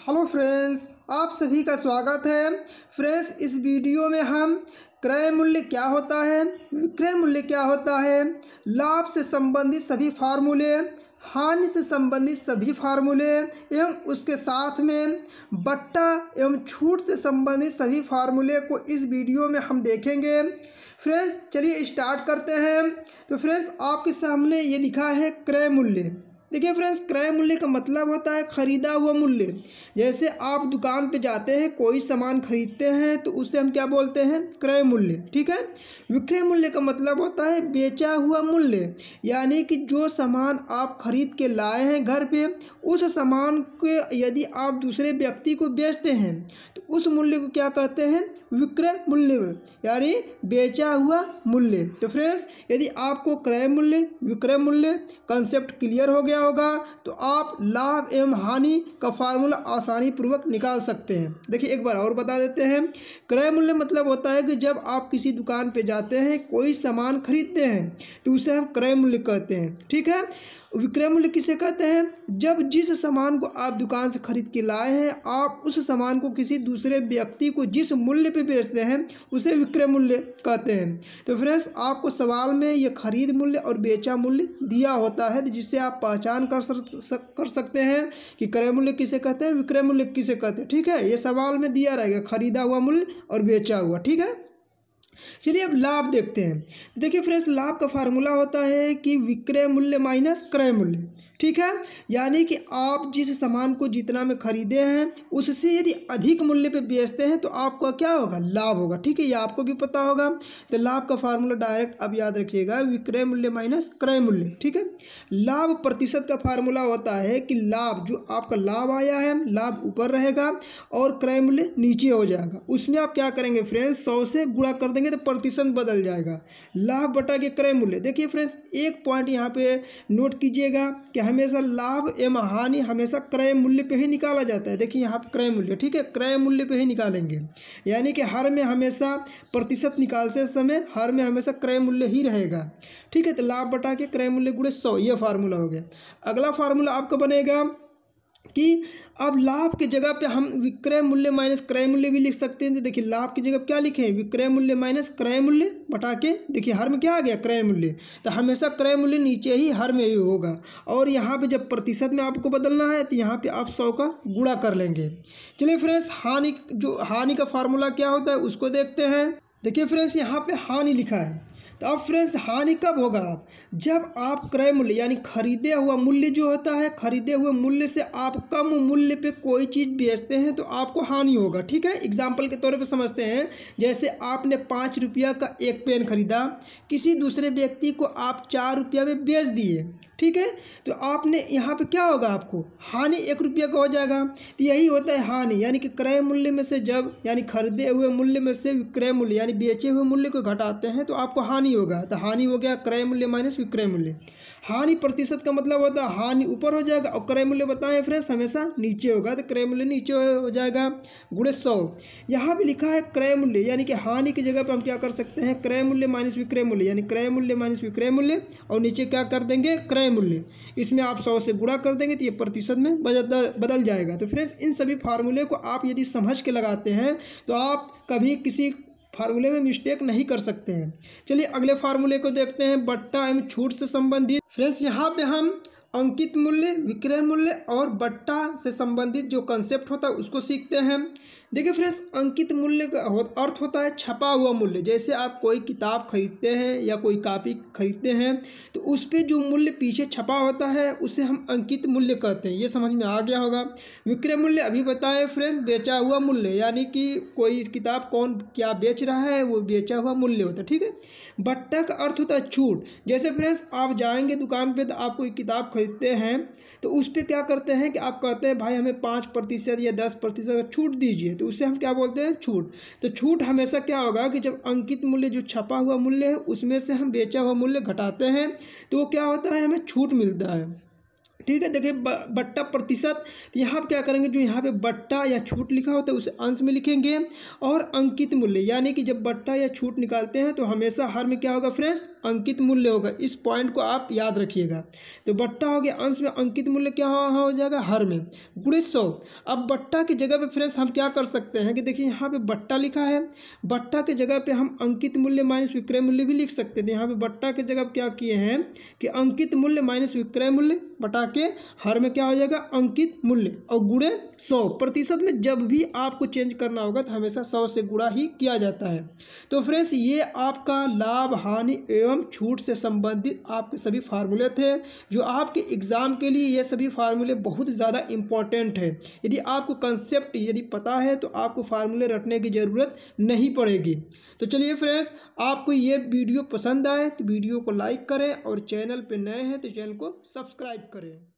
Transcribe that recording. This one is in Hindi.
हेलो फ्रेंड्स आप सभी का स्वागत है फ्रेंड्स इस वीडियो में हम क्रय मूल्य क्या होता है विक्रय मूल्य क्या होता है लाभ से संबंधित सभी फार्मूले हानि से संबंधित सभी फार्मूले एवं उसके साथ में बट्टा एवं छूट से संबंधित सभी फार्मूले को इस वीडियो में हम देखेंगे फ्रेंड्स चलिए स्टार्ट करते हैं तो फ्रेंड्स आपके सामने ये लिखा है क्रय मूल्य देखिए फ्रेंड्स क्रय मूल्य का मतलब होता है ख़रीदा हुआ मूल्य जैसे आप दुकान पे जाते हैं कोई सामान खरीदते हैं तो उसे हम क्या बोलते हैं क्रय मूल्य ठीक है विक्रय मूल्य का मतलब होता है बेचा हुआ मूल्य यानी कि जो सामान आप खरीद के लाए हैं घर पे उस सामान के यदि आप दूसरे व्यक्ति को बेचते हैं तो उस मूल्य को क्या कहते हैं विक्रय मूल्य में यानी बेचा हुआ मूल्य तो फ्रेंड्स यदि आपको क्रय मूल्य विक्रय मूल्य कंसेप्ट क्लियर हो गया होगा तो आप लाभ एवं हानि का फार्मूला आसानी पूर्वक निकाल सकते हैं देखिए एक बार और बता देते हैं क्रय मूल्य मतलब होता है कि जब आप किसी दुकान पर जाते हैं कोई सामान खरीदते हैं तो उसे हम क्रय मूल्य कहते हैं ठीक है विक्रय मूल्य किसे कहते हैं जब जिस सामान को आप दुकान से खरीद के लाए हैं आप उस सामान को किसी दूसरे व्यक्ति को जिस मूल्य पर बेचते हैं उसे विक्रय मूल्य कहते हैं तो फ्रेंड्स आपको सवाल में यह खरीद मूल्य और बेचा मूल्य दिया होता है जिससे आप पहचान कर सक, कर सकते हैं कि क्रय मूल्य किसे कहते हैं विक्रय मूल्य किसे कहते हैं ठीक है ये सवाल में दिया रहेगा खरीदा हुआ मूल्य और बेचा हुआ ठीक है चलिए अब लाभ देखते हैं देखिए फ्रेंड्स लाभ का फार्मूला होता है कि विक्रय मूल्य माइनस क्रय मूल्य ठीक है यानी कि आप जिस सामान को जितना में खरीदे हैं उससे यदि अधिक मूल्य पे बेचते हैं तो आपका क्या होगा लाभ होगा ठीक है ये आपको भी पता होगा तो लाभ का फार्मूला डायरेक्ट अब याद रखिएगा विक्रय मूल्य माइनस क्रय मूल्य ठीक है लाभ प्रतिशत का फार्मूला होता है कि लाभ जो आपका लाभ आया है लाभ ऊपर रहेगा और क्रय मूल्य नीचे हो जाएगा उसमें आप क्या करेंगे फ्रेंड्स सौ से गुड़ा कर देंगे तो प्रतिशत बदल जाएगा लाभ बटा के क्रय मूल्य देखिए फ्रेंड्स एक पॉइंट यहाँ पे नोट कीजिएगा क्या हमेशा लाभ एवं हानि हमेशा क्रय मूल्य पे ही निकाला जाता है देखिए यहाँ क्रय मूल्य ठीक है क्रय मूल्य पे ही निकालेंगे यानी कि हर में हमेशा प्रतिशत निकालते समय हर में हमेशा क्रय मूल्य ही रहेगा ठीक है तो लाभ बटा के क्रय मूल्य गुड़े सौ ये फार्मूला हो गया अगला फार्मूला आपका बनेगा कि अब लाभ की जगह पे हम विक्रय मूल्य माइनस क्रय मूल्य भी लिख सकते हैं तो देखिए लाभ की जगह क्या लिखे हैं विक्रय मूल्य माइनस क्रय मूल्य बटा के देखिए हर में क्या आ गया क्रय मूल्य तो हमेशा क्रय मूल्य नीचे ही हर में ही होगा और यहाँ पे जब प्रतिशत में आपको बदलना है तो यहाँ पे आप सौ का गुड़ा कर लेंगे चलिए फ्रेंड्स हानि जो हानि का फार्मूला क्या होता है उसको देखते हैं देखिए फ्रेंड्स यहाँ पर हानि लिखा है तो अब फ्रेंड्स हानि कब होगा आप जब आप क्रय मूल्य यानी खरीदे हुआ मूल्य जो होता है खरीदे हुए मूल्य से आप कम मूल्य पे कोई चीज़ बेचते हैं तो आपको हानि होगा ठीक है एग्जाम्पल के तौर पे समझते हैं जैसे आपने पाँच रुपया का एक पेन खरीदा किसी दूसरे व्यक्ति को आप चार रुपया में बेच दिए ठीक है तो आपने यहाँ पे क्या होगा आपको हानि एक रुपया का हो जाएगा तो यही होता है हानि यानी कि क्रय मूल्य में से जब यानी खरीदे हुए मूल्य में से क्रय मूल्य यानी बेचे हुए मूल्य को घटाते हैं तो आपको हानि हानि होगा तो हानि हो गया क्रय मूल्य माइनस विक्रय मूल्य हानि प्रतिशत का मतलब होता है हानि ऊपर हो जाएगा और क्रय मूल्य बताएं फ्रेंड्स हमेशा नीचे होगा तो क्रय मूल्य नीचे हो जाएगा गुड़े सौ यहाँ भी लिखा है क्रय मूल्य यानी कि हानि की जगह पर हम क्या कर सकते हैं क्रय मूल्य माइनस विक्रय मूल्य यानी क्रय मूल्य माइनस विक्रय मूल्य और नीचे क्या कर देंगे क्रय मूल्य इसमें आप सौ से गुड़ा कर देंगे तो ये प्रतिशत में बदल जाएगा तो फ्रेंड्स इन सभी फार्मूले को आप यदि समझ के लगाते हैं तो आप कभी किसी फार्मूले में मिस्टेक नहीं कर सकते हैं चलिए अगले फार्मूले को देखते हैं बट्टा एवं छूट से संबंधित फ्रेंड्स यहाँ पे हम अंकित मूल्य विक्रय मूल्य और बट्टा से संबंधित जो कंसेप्ट होता है उसको सीखते हैं देखिए फ्रेंड्स अंकित मूल्य का अर्थ होता है छपा हुआ मूल्य जैसे आप कोई किताब खरीदते हैं या कोई कापी खरीदते हैं तो उस पर जो मूल्य पीछे छपा होता है उसे हम अंकित मूल्य कहते हैं ये समझ में आ गया होगा विक्रय मूल्य अभी बताए फ्रेंड्स बेचा हुआ मूल्य यानी कि कोई किताब कौन क्या बेच रहा है वो बेचा हुआ मूल्य होता है ठीक है बट्टा का अर्थ होता है छूट जैसे फ्रेंड्स आप जाएंगे दुकान पर तो आप कोई किताब खरीदते हैं तो उस पर क्या करते हैं कि आप कहते हैं भाई हमें पाँच प्रतिशत या दस प्रतिशत छूट दीजिए तो उसे हम क्या बोलते हैं छूट तो छूट हमेशा क्या होगा कि जब अंकित मूल्य जो छपा हुआ मूल्य है उसमें से हम बेचा हुआ मूल्य घटाते हैं तो वो क्या होता है हमें छूट मिलता है ठीक है देखिए बट्टा प्रतिशत यहाँ पर क्या करेंगे जो यहाँ पे बट्टा या छूट लिखा होता है उसे अंश में लिखेंगे और अंकित मूल्य यानी कि जब बट्टा या छूट निकालते हैं तो हमेशा हर में क्या होगा फ्रेंड्स अंकित मूल्य होगा इस पॉइंट को आप याद रखिएगा तो बट्टा हो गया अंश में अंकित मूल्य क्या हो जाएगा हर में गुड़े सौ अब बट्टा की जगह पर फ्रेंड्स हम क्या कर सकते हैं कि देखिए यहाँ पर बट्टा लिखा है बट्टा के जगह पर हम अंकित मूल्य माइनस विक्रय मूल्य भी लिख सकते थे यहाँ पर बट्टा के जगह क्या किए हैं कि अंकित मूल्य माइनस विक्रय मूल्य बटा के हर में क्या हो जाएगा अंकित मूल्य और गुड़े सौ प्रतिशत में जब भी आपको चेंज करना होगा तो हमेशा सौ से गुड़ा ही किया जाता है तो फ्रेंड्स ये आपका लाभ हानि एवं छूट से संबंधित आपके सभी फार्मूले थे जो आपके एग्ज़ाम के लिए ये सभी फार्मूले बहुत ज़्यादा इंपॉर्टेंट है यदि आपको कंसेप्ट यदि पता है तो आपको फार्मूले रटने की ज़रूरत नहीं पड़ेगी तो चलिए फ्रेंड्स आपको ये वीडियो पसंद आए तो वीडियो को लाइक करें और चैनल पर नए हैं तो चैनल को सब्सक्राइब करें